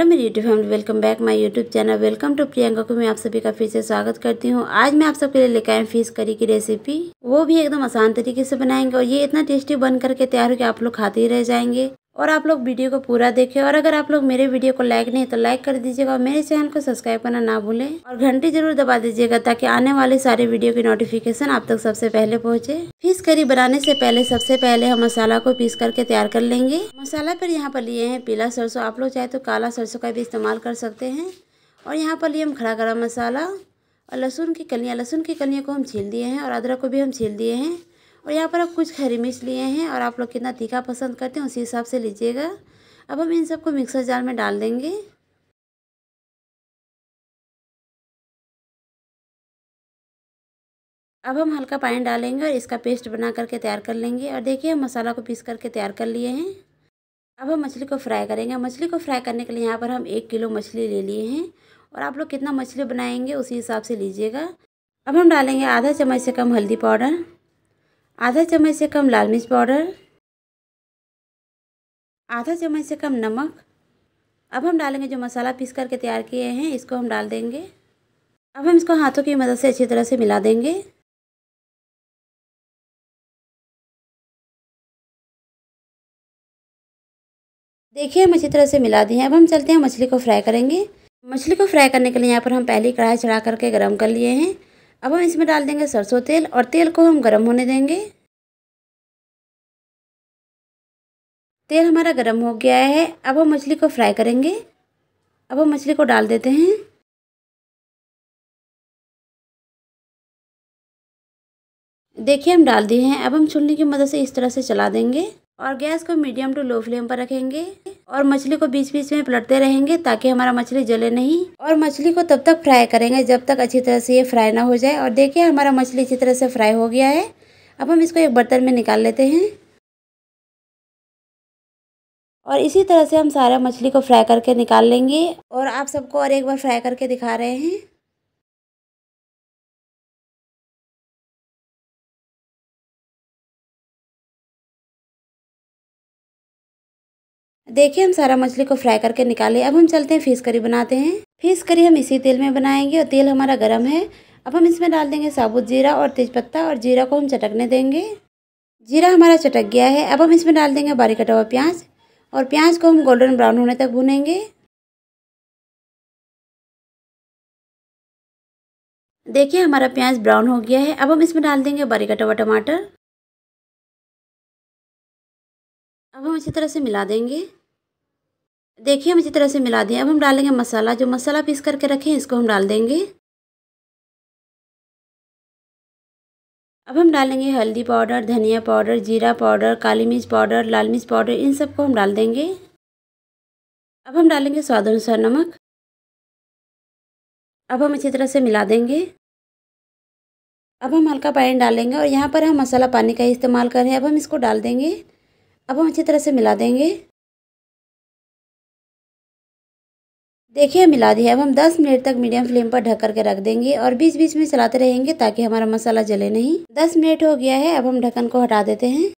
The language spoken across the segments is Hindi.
हेलो मेरी YouTube family welcome back my YouTube channel welcome to Priyanka को मैं आप सभी का फिर से स्वागत करती हूँ आज मैं आप सबके लिए लेकर आई फिश करी की रेसिपी वो भी एकदम आसान तरीके से बनाएंगे और ये इतना टेस्टी बन करके तैयार हो कि आप लोग खाते ही रह जाएंगे और आप लोग वीडियो को पूरा देखें और अगर आप लोग मेरे वीडियो को लाइक नहीं तो लाइक कर दीजिएगा और मेरे चैनल को सब्सक्राइब करना ना भूलें और घंटी जरूर दबा दीजिएगा ताकि आने वाले सारे वीडियो की नोटिफिकेशन आप तक सबसे पहले पहुँचे फिश करी बनाने से पहले सबसे पहले हम मसाला को पीस करके तैयार कर लेंगे मसाला पर यहाँ पर लिए हैं पीला सरसों आप लोग चाहे तो काला सरसों का भी इस्तेमाल कर सकते हैं और यहाँ पर लिए हम खड़ा गरम मसाला और लहसुन की कलियाँ लहसुन की कलियों को हम छील दिए हैं और अदरक को भी हम छील दिए हैं और यहाँ पर आप कुछ हरी मिर्च लिए हैं और आप लोग कितना तीखा पसंद करते हैं उसी हिसाब से लीजिएगा अब हम इन सबको मिक्सर जार में डाल देंगे अब हम हल्का पानी डालेंगे और इसका पेस्ट बना करके तैयार कर लेंगे और देखिए हम मसाला को पीस करके तैयार कर लिए हैं अब हम मछली को फ्राई करेंगे मछली को फ्राई करने के लिए यहाँ पर हम एक किलो मछली ले लिए हैं और आप लोग कितना मछली बनाएंगे उसी हिसाब से लीजिएगा अब हम डालेंगे आधा चम्मच से कम हल्दी पाउडर आधा चम्मच से कम लाल मिर्च पाउडर आधा चम्मच से कम नमक अब हम डालेंगे जो मसाला पीस करके तैयार किए हैं इसको हम डाल देंगे अब हम इसको हाथों की मदद से अच्छी तरह से मिला देंगे देखिए हम अच्छी तरह से मिला दिए हैं अब हम चलते हैं मछली को फ्राई करेंगे मछली को फ्राई करने के लिए यहाँ पर हम पहली कढ़ाई चढ़ा करके गर्म कर लिए हैं अब हम इसमें डाल देंगे सरसों तेल और तेल को हम गर्म होने देंगे तेल हमारा गर्म हो गया है अब हम मछली को फ्राई करेंगे अब हम मछली को डाल देते हैं देखिए हम डाल दिए हैं अब हम छुल्ली की मदद से इस तरह से चला देंगे और गैस को मीडियम टू लो फ्लेम पर रखेंगे और मछली को बीच बीच में पलटते रहेंगे ताकि हमारा मछली जले नहीं और मछली को तब तक फ्राई करेंगे जब तक अच्छी तरह से ये फ्राई ना हो जाए और देखिए हमारा मछली अच्छी तरह से फ्राई हो गया है अब हम इसको एक बर्तन में निकाल लेते हैं और इसी तरह से हम सारा मछली को फ्राई करके निकाल लेंगे और आप सबको और एक बार फ्राई करके दिखा रहे हैं देखिए हम सारा मछली को फ्राई करके निकाले अब हम चलते हैं फिश करी बनाते हैं फिश करी हम इसी तेल में बनाएंगे और तेल हमारा गर्म है अब हम इसमें डाल देंगे साबुत जीरा और तेज़पत्ता और जीरा को हम चटकने देंगे जीरा हमारा चटक गया है अब हम इसमें डाल देंगे बारीक कटा हुआ प्याज और प्याज को हम गोल्डन ब्राउन होने तक भुनेंगे देखिए हमारा प्याज ब्राउन हो गया है अब हम इसमें डाल देंगे बारीक कटा हुआ टमाटर अब हम इसी तरह से मिला देंगे देखिए हम इसी तरह से मिला दिया अब हम डालेंगे मसाला जो मसाला पीस करके रखें इसको हम डाल देंगे अब हम डालेंगे हल्दी पाउडर धनिया पाउडर जीरा पाउडर काली मिर्च पाउडर लाल मिर्च पाउडर इन सब को हम डाल देंगे अब हम डालेंगे स्वाद अनुसार नमक अब हम अच्छी तरह से मिला देंगे अब हम हल्का पानी डालेंगे और यहाँ पर हम मसाला पानी का इस्तेमाल कर रहे हैं अब हम इसको डाल देंगे अब हम अच्छी तरह से मिला देंगे देखिए मिला दिया अब हम 10 मिनट तक मीडियम फ्लेम पर ढक करके रख देंगे और बीच बीच में चलाते रहेंगे ताकि हमारा मसाला जले नहीं 10 मिनट हो गया है अब हम ढक्कन को हटा देते हैं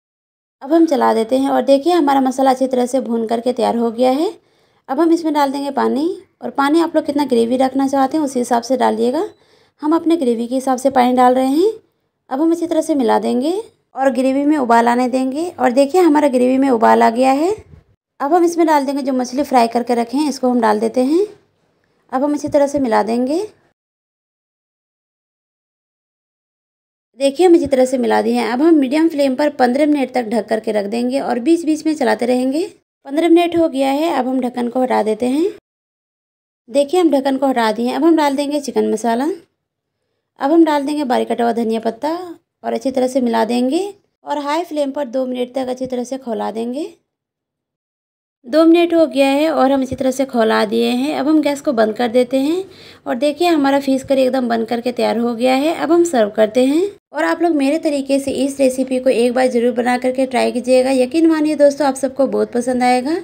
अब हम चला देते हैं और देखिए हमारा मसाला अच्छी तरह से भून करके तैयार हो गया है अब हम इसमें डाल देंगे पानी और पानी आप लोग कितना ग्रेवी रखना चाहते हैं उसी हिसाब से डालिएगा हम अपने ग्रेवी के हिसाब से पानी डाल रहे हैं अब हम इसी तरह से मिला देंगे और ग्रेवी में उबाल आने देंगे और देखिए हमारा ग्रेवी में उबाल आ गया है अब हम इसमें डाल देंगे जो मछली फ्राई करके रखे हैं इसको हम डाल देते हैं अब हम इसी तरह से मिला देंगे देखिए हम इसी तरह से मिला दिए हैं अब हम मीडियम फ्लेम पर पंद्रह मिनट तक ढक करके रख देंगे और बीच बीच में चलाते रहेंगे पंद्रह मिनट हो गया है अब हम ढक्कन को हटा देते हैं देखिए हम ढक्कन को हटा दिए अब हम डाल देंगे चिकन मसाला अब हम डाल देंगे बारीक कटा हुआ धनिया पत्ता और अच्छी तरह से मिला देंगे और हाई फ्लेम पर दो मिनट तक अच्छी तरह से खौला देंगे दो मिनट हो गया है और हम इसी तरह से खोला दिए हैं अब हम गैस को बंद कर देते हैं और देखिए हमारा फीस करी एकदम बंद करके तैयार हो गया है अब हम सर्व करते हैं और आप लोग मेरे तरीके से इस रेसिपी को एक बार ज़रूर बना करके ट्राई कीजिएगा यकीन मानिए दोस्तों आप सबको बहुत पसंद आएगा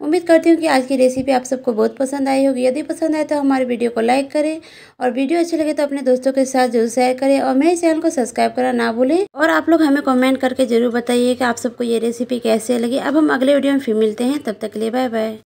उम्मीद करती हूँ कि आज की रेसिपी आप सबको बहुत पसंद आई होगी यदि पसंद आए तो हमारे वीडियो को लाइक करें और वीडियो अच्छी लगे तो अपने दोस्तों के साथ जरूर शेयर करें और मेरे चैनल को सब्सक्राइब करना ना भूलें और आप लोग हमें कॉमेंट करके जरूर बताइए कि आप सबको ये रेसिपी कैसे लगी अब हम अगले वीडियो में फिर मिलते हैं तब तक के लिए बाय बाय